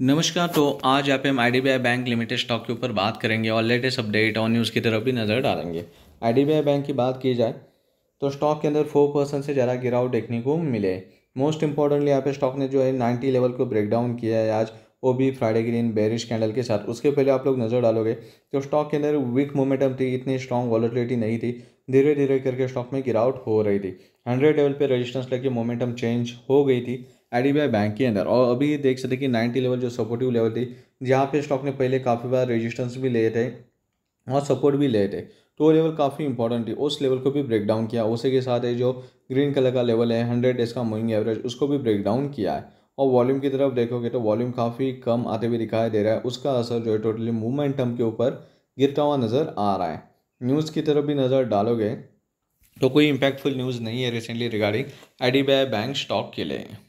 नमस्कार तो आज आप हम आई बैंक लिमिटेड स्टॉक के ऊपर बात करेंगे और लेटेस्ट अपडेट और न्यूज़ की तरफ भी नज़र डालेंगे आई बैंक की बात की जाए तो स्टॉक के अंदर फोर परसेंट से ज़्यादा गिरावट देखने को मिले मोस्ट इंपॉर्टेंटली यहाँ पे स्टॉक ने जो है नाइन्टी लेवल को ब्रेक डाउन किया है आज वो भी फ्राइडे ग्रीन बेरिश कैंडल के साथ उसके पहले आप लोग नज़र डालोगे तो स्टॉक के अंदर वीक मोमेंटम थी इतनी स्ट्रॉन्ग वॉलिटिलिटी नहीं थी धीरे धीरे करके स्टॉक में गिरावट हो रही थी हंड्रेड लेवल पर रजिस्टेंस लेके मोमेंटम चेंज हो गई थी आई बैंक के अंदर और अभी देख सकते कि नाइन्टी लेवल जो सपोर्टिव लेवल थी जहाँ पे स्टॉक ने पहले काफ़ी बार रेजिस्टेंस भी लिए थे और सपोर्ट भी लिए थे तो वो लेवल काफ़ी इंपॉर्टेंट थी उस लेवल को भी ब्रेक डाउन किया उसी के साथ जो ग्रीन कलर का लेवल है हंड्रेड डेज का मूविंग एवरेज उसको भी ब्रेक डाउन किया है और वॉल्यूम की तरफ देखोगे तो वॉल्यूम काफ़ी कम आते हुए दिखाई दे रहा है उसका असर जो है टोटली मूवमेंटम के ऊपर गिरता हुआ नज़र आ रहा है न्यूज़ की तरफ भी नज़र डालोगे तो कोई इम्पैक्टफुल न्यूज़ नहीं है recently regarding I bank stock के लिए